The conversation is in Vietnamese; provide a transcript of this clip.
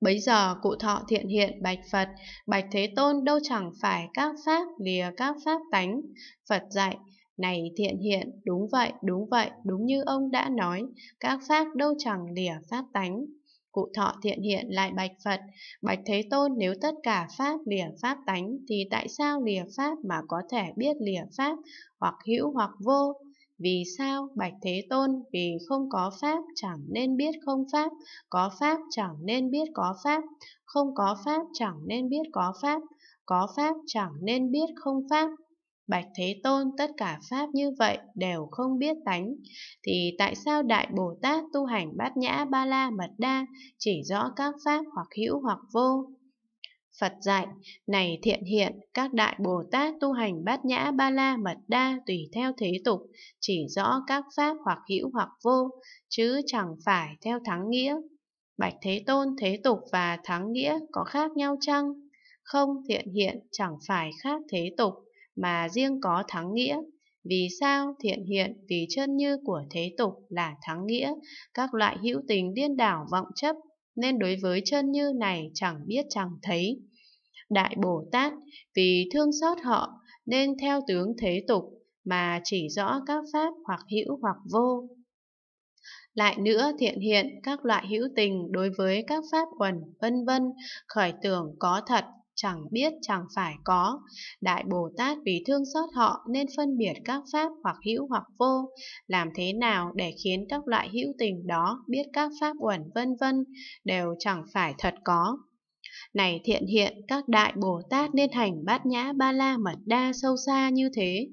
Bấy giờ cụ thọ thiện hiện bạch Phật, bạch Thế Tôn đâu chẳng phải các pháp lìa các pháp tánh. Phật dạy, này thiện hiện, đúng vậy, đúng vậy, đúng như ông đã nói, các pháp đâu chẳng lìa pháp tánh. Cụ thọ thiện hiện lại bạch Phật, bạch Thế Tôn nếu tất cả pháp lìa pháp tánh thì tại sao lìa pháp mà có thể biết lìa pháp hoặc hữu hoặc vô? Vì sao Bạch Thế Tôn? Vì không có Pháp chẳng nên biết không Pháp, có Pháp chẳng nên biết có Pháp, không có Pháp chẳng nên biết có Pháp, có Pháp chẳng nên biết không Pháp. Bạch Thế Tôn tất cả Pháp như vậy đều không biết tánh, thì tại sao Đại Bồ Tát tu hành bát nhã ba la mật đa chỉ rõ các Pháp hoặc hữu hoặc vô? Phật dạy, này thiện hiện, các đại Bồ Tát tu hành bát nhã ba la mật đa tùy theo thế tục, chỉ rõ các pháp hoặc hữu hoặc vô, chứ chẳng phải theo thắng nghĩa. Bạch Thế Tôn, thế tục và thắng nghĩa có khác nhau chăng? Không, thiện hiện chẳng phải khác thế tục, mà riêng có thắng nghĩa. Vì sao thiện hiện vì chân như của thế tục là thắng nghĩa, các loại hữu tình điên đảo vọng chấp nên đối với chân như này chẳng biết chẳng thấy. Đại Bồ Tát vì thương xót họ nên theo tướng thế tục mà chỉ rõ các pháp hoặc hữu hoặc vô. Lại nữa thiện hiện các loại hữu tình đối với các pháp quần vân vân khởi tưởng có thật chẳng biết chẳng phải có. Đại Bồ Tát vì thương xót họ nên phân biệt các pháp hoặc hữu hoặc vô, làm thế nào để khiến các loại hữu tình đó biết các pháp uẩn vân vân đều chẳng phải thật có. Này thiện hiện, các đại Bồ Tát nên hành bát nhã ba la mật đa sâu xa như thế.